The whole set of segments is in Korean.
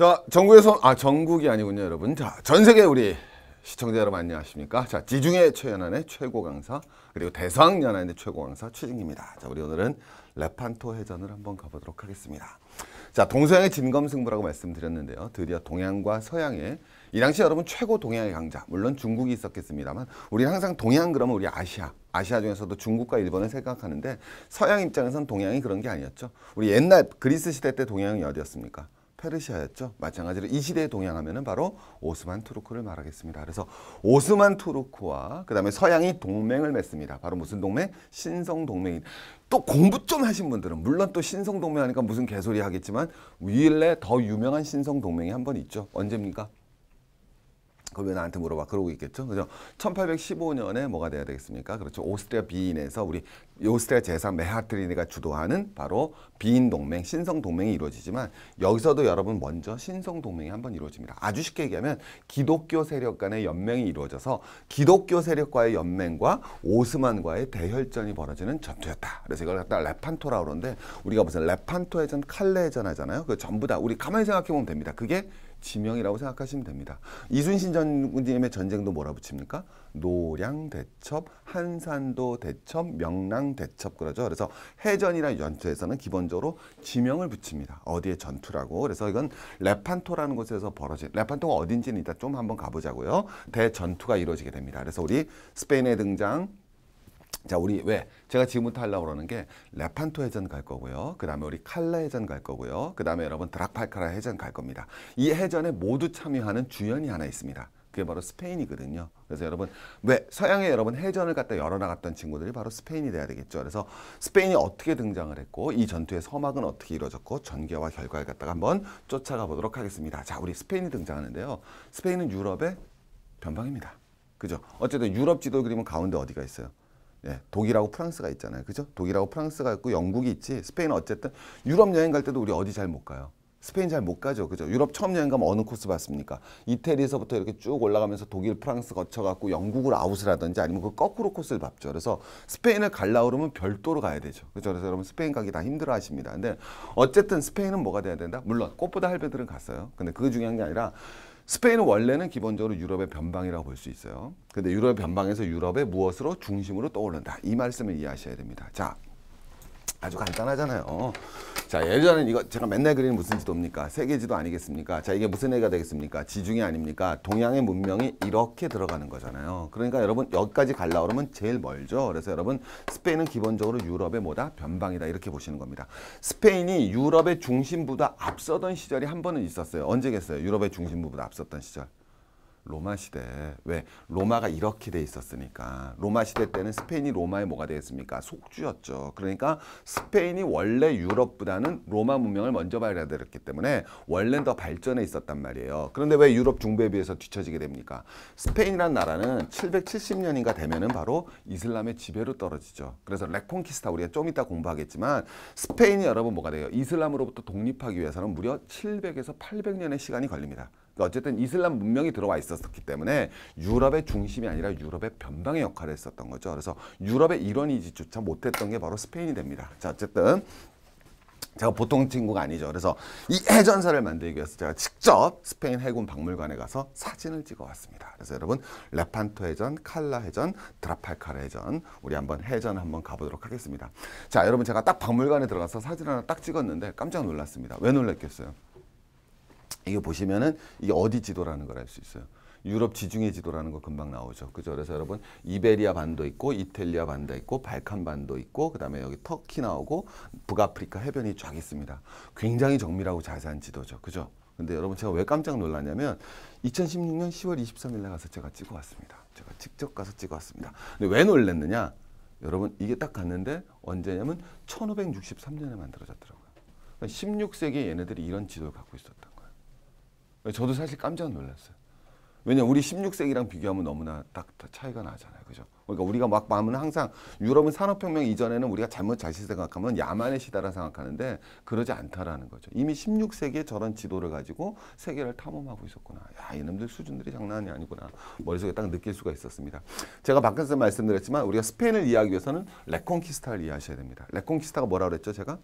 자, 전국에서 아 전국이 아니군요, 여러분. 자, 전 세계 우리 시청자 여러분 안녕하십니까? 자, 지중해 최연안의 최고 강사 그리고 대상 연안의 최고 강사 최진입니다. 자, 우리 오늘은 레판토 해전을 한번 가보도록 하겠습니다. 자, 동서양의 진검승부라고 말씀드렸는데요. 드디어 동양과 서양의 이 당시 여러분 최고 동양의 강자 물론 중국이 있었겠습니다만 우리 항상 동양 그러면 우리 아시아 아시아 중에서도 중국과 일본을 생각하는데 서양 입장에선 동양이 그런 게 아니었죠. 우리 옛날 그리스 시대 때 동양이 어디였습니까? 페르시아였죠. 마찬가지로 이 시대에 동향하면은 바로 오스만 투르크를 말하겠습니다. 그래서 오스만 투르크와 그다음에 서양이 동맹을 맺습니다. 바로 무슨 동맹? 신성 동맹이. 또 공부 좀 하신 분들은 물론 또 신성 동맹 하니까 무슨 개소리 하겠지만 위일래 더 유명한 신성 동맹이 한 번 있죠. 언제입니까? 그럼 왜 나한테 물어봐? 그러고 있겠죠. 그죠? 1815년에 뭐가 돼야 되겠습니까? 그렇죠. 오스트리아 비인에서 우리 오스트리아 제사 메하트리니가 주도하는 바로 비인 동맹, 신성 동맹이 이루어지지만 여기서도 여러분 먼저 신성 동맹이 한번 이루어집니다. 아주 쉽게 얘기하면 기독교 세력 간의 연맹이 이루어져서 기독교 세력과의 연맹과 오스만과의 대혈전이 벌어지는 전투였다. 그래서 이걸 갖다 레판토라 그러는데 우리가 무슨 레판토 해전, 칼레 해전 하잖아요. 그 전부 다 우리 가만히 생각해 보면 됩니다. 그게 지명이라고 생각하시면 됩니다. 이순신 장군님의 전쟁도 뭐라 붙입니까? 노량 대첩, 한산도 대첩, 명랑 대첩 그러죠. 그래서 해전이라는 전에서는 기본적으로 지명을 붙입니다. 어디에 전투라고. 그래서 이건 레판토라는 곳에서 벌어진 레판토가 어딘지는 이따 좀 한번 가보자고요. 대전투가 이루어지게 됩니다. 그래서 우리 스페인의 등장, 자, 우리 왜? 제가 지금부터 하려고 그러는 게 레판토 해전 갈 거고요. 그 다음에 우리 칼라 해전 갈 거고요. 그 다음에 여러분 드락팔카라 해전 갈 겁니다. 이 해전에 모두 참여하는 주연이 하나 있습니다. 그게 바로 스페인이거든요. 그래서 여러분 왜 서양에 여러분 해전을 갖다 열어나갔던 친구들이 바로 스페인이 돼야 되겠죠. 그래서 스페인이 어떻게 등장을 했고 이 전투의 서막은 어떻게 이루어졌고 전개와 결과를 갖다가 한번 쫓아가 보도록 하겠습니다. 자, 우리 스페인이 등장하는데요. 스페인은 유럽의 변방입니다. 그죠? 어쨌든 유럽 지도 그림은 가운데 어디가 있어요? 예, 독일하고 프랑스가 있잖아요. 그죠? 독일하고 프랑스가 있고 영국이 있지. 스페인은 어쨌든 유럽 여행 갈 때도 우리 어디 잘 못 가요. 스페인 잘 못 가죠. 그죠? 유럽 처음 여행 가면 어느 코스 봤습니까? 이태리에서부터 이렇게 쭉 올라가면서 독일, 프랑스 거쳐갖고 영국을 아웃을 하든지 아니면 그 거꾸로 코스를 밟죠. 그래서 스페인을 갈라 그러면 별도로 가야 되죠. 그죠? 그래서 여러분 스페인 가기 다 힘들어 하십니다. 근데 어쨌든 스페인은 뭐가 돼야 된다? 물론 꽃보다 할배들은 갔어요. 근데 그게 중요한 게 아니라 스페인은 원래는 기본적으로 유럽의 변방이라고 볼 수 있어요. 근데 유럽의 변방에서 유럽의 무엇으로 중심으로 떠오른다. 이 말씀을 이해하셔야 됩니다. 자, 아주 간단하잖아요. 자, 예전엔 이거 제가 맨날 그리는 무슨 지도입니까? 세계지도 아니겠습니까? 자, 이게 무슨 얘기가 되겠습니까? 지중해 아닙니까? 동양의 문명이 이렇게 들어가는 거잖아요. 그러니까 여러분 여기까지 갈라 그러면 제일 멀죠. 그래서 여러분 스페인은 기본적으로 유럽의 뭐다? 변방이다. 이렇게 보시는 겁니다. 스페인이 유럽의 중심부다 앞서던 시절이 한 번은 있었어요. 언제겠어요? 유럽의 중심부보다 앞섰던 시절. 로마 시대 왜 로마가 이렇게 돼 있었으니까 로마 시대 때는 스페인이 로마에 뭐가 되겠습니까 속주였죠 그러니까 스페인이 원래 유럽보다는 로마 문명을 먼저 발견했기 때문에 원래는 더 발전해 있었단 말이에요 그런데 왜 유럽 중부에 비해서 뒤처지게 됩니까 스페인이란 나라는 770년인가 되면은 바로 이슬람의 지배로 떨어지죠 그래서 레콘키스타 우리가 좀 이따 공부하겠지만 스페인이 여러분 뭐가 돼요 이슬람으로부터 독립하기 위해서는 무려 700에서 800년의 시간이 걸립니다 그러니까 어쨌든 이슬람 문명이 들어와 있어 요 있었기 때문에 유럽의 중심이 아니라 유럽의 변방의 역할을 했었던 거죠. 그래서 유럽의 일원이지조차 못했던 게 바로 스페인이 됩니다. 자 어쨌든 제가 보통 친구가 아니죠. 그래서 이 해전사를 만들기 위해서 제가 직접 스페인 해군 박물관에 가서 사진을 찍어 왔습니다. 그래서 여러분 레판토 해전, 칼라 해전, 드라팔카르 해전 우리 한번 해전 한번 가보도록 하겠습니다. 자 여러분 제가 딱 박물관에 들어가서 사진 하나 딱 찍었는데 깜짝 놀랐습니다. 왜 놀랐겠어요? 이게 보시면은 이게 어디 지도라는 걸 알 수 있어요. 유럽 지중해 지도라는 거 금방 나오죠. 그죠? 그래서 여러분 이베리아 반도 있고 이탈리아 반도 있고 발칸 반도 있고 그다음에 여기 터키 나오고 북아프리카 해변이 쫙 있습니다. 굉장히 정밀하고 자세한 지도죠. 그죠? 근데 여러분 제가 왜 깜짝 놀랐냐면 2016년 10월 23일 날 가서 제가 찍어 왔습니다. 제가 직접 가서 찍어 왔습니다. 근데 왜 놀랐느냐? 여러분 이게 딱 갔는데 언제냐면 1563년에 만들어졌더라고요. 16세기에 그러니까 얘네들이 이런 지도를 갖고 있었던 거예요. 저도 사실 깜짝 놀랐어요. 왜냐 우리 16세기랑 비교하면 너무나 딱 차이가 나잖아요. 그죠? 그러니까 우리가 막 마음은 항상 유럽은 산업혁명 이전에는 우리가 잘못 잘못 생각하면 야만의 시대라 생각하는데 그러지 않다라는 거죠. 이미 16세기에 저런 지도를 가지고 세계를 탐험하고 있었구나. 야 이놈들 수준들이 장난이 아니구나. 머릿속에 딱 느낄 수가 있었습니다. 제가 박근쌤 말씀드렸지만 우리가 스페인을 이해하기 위해서는 레콘키스타를 이해하셔야 됩니다. 레콘키스타가 뭐라 그랬죠 제가?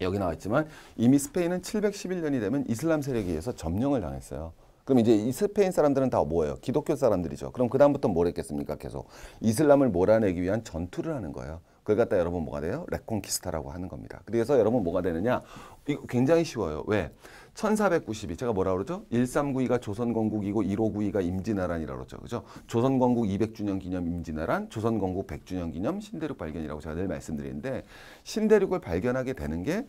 여기 나왔지만 이미 스페인은 711년이 되면 이슬람 세력에 의해서 점령을 당했어요. 그럼 이제 이 스페인 사람들은 다 뭐예요? 기독교 사람들이죠. 그럼 그다음부터 뭘 했겠습니까? 계속 이슬람을 몰아내기 위한 전투를 하는 거예요. 그걸 갖다 여러분 뭐가 돼요? 레콘키스타라고 하는 겁니다. 그래서 여러분 뭐가 되느냐? 이거 굉장히 쉬워요. 왜? 1492 제가 뭐라 그러죠? 1392가 조선건국이고 1592가 임진왜란이라고 그러죠. 그죠? 조선건국 200주년 기념 임진왜란, 조선건국 100주년 기념 신대륙 발견이라고 제가 늘 말씀드리는데 신대륙을 발견하게 되는 게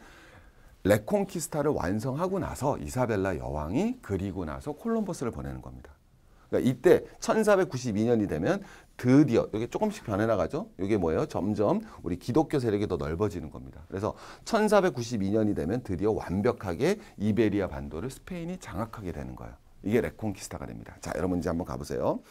레콘키스타를 완성하고 나서 이사벨라 여왕이 그리고 나서 콜럼버스를 보내는 겁니다. 그러니까 이때 1492년이 되면 드디어 이게 조금씩 변해 나가죠. 이게 뭐예요? 점점 우리 기독교 세력이 더 넓어지는 겁니다. 그래서 1492년이 되면 드디어 완벽하게 이베리아 반도를 스페인이 장악하게 되는 거예요. 이게 레콘키스타가 됩니다. 자, 여러분 이제 한번 가보세요.